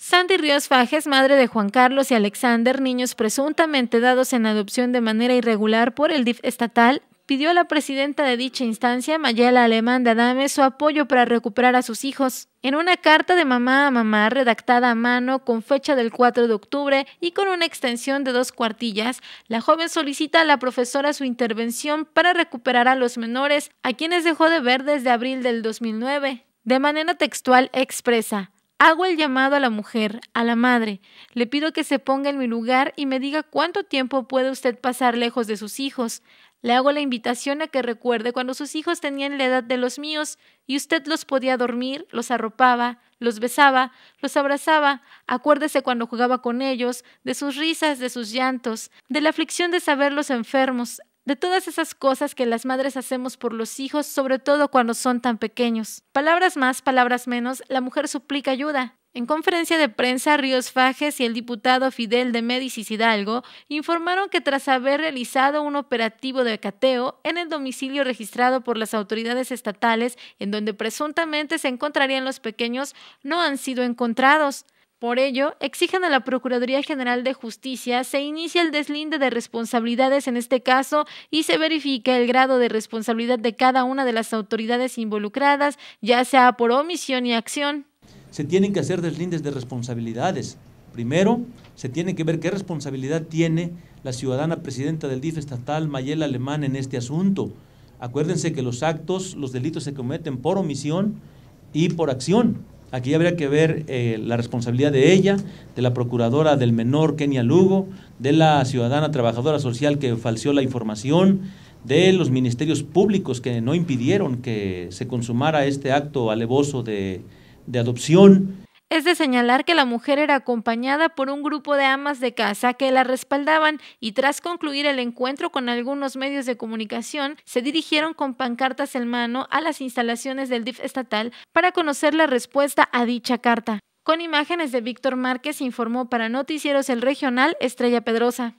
Sandy Ríos Fajes, madre de Juan Carlos y Alexander, niños presuntamente dados en adopción de manera irregular por el DIF estatal, pidió a la presidenta de dicha instancia, Mayela Alemán de Adame, su apoyo para recuperar a sus hijos. En una carta de mamá a mamá redactada a mano con fecha del 4 de octubre y con una extensión de dos cuartillas, la joven solicita a la profesora su intervención para recuperar a los menores, a quienes dejó de ver desde abril del 2009. De manera textual expresa, Hago el llamado a la mujer, a la madre. Le pido que se ponga en mi lugar y me diga cuánto tiempo puede usted pasar lejos de sus hijos. Le hago la invitación a que recuerde cuando sus hijos tenían la edad de los míos y usted los podía dormir, los arropaba, los besaba, los abrazaba. Acuérdese cuando jugaba con ellos, de sus risas, de sus llantos, de la aflicción de saberlos enfermos de todas esas cosas que las madres hacemos por los hijos, sobre todo cuando son tan pequeños. Palabras más, palabras menos, la mujer suplica ayuda. En conferencia de prensa, Ríos Fajes y el diputado Fidel de Médicis Hidalgo informaron que tras haber realizado un operativo de cateo en el domicilio registrado por las autoridades estatales, en donde presuntamente se encontrarían los pequeños, no han sido encontrados. Por ello, exigen a la Procuraduría General de Justicia se inicie el deslinde de responsabilidades en este caso y se verifica el grado de responsabilidad de cada una de las autoridades involucradas, ya sea por omisión y acción. Se tienen que hacer deslindes de responsabilidades. Primero, se tiene que ver qué responsabilidad tiene la ciudadana presidenta del DIF estatal, Mayela Alemán, en este asunto. Acuérdense que los actos, los delitos se cometen por omisión y por acción. Aquí habría que ver eh, la responsabilidad de ella, de la procuradora del menor Kenia Lugo, de la ciudadana trabajadora social que falseó la información, de los ministerios públicos que no impidieron que se consumara este acto alevoso de, de adopción es de señalar que la mujer era acompañada por un grupo de amas de casa que la respaldaban y tras concluir el encuentro con algunos medios de comunicación, se dirigieron con pancartas en mano a las instalaciones del DIF estatal para conocer la respuesta a dicha carta. Con imágenes de Víctor Márquez informó para Noticieros El Regional Estrella Pedrosa.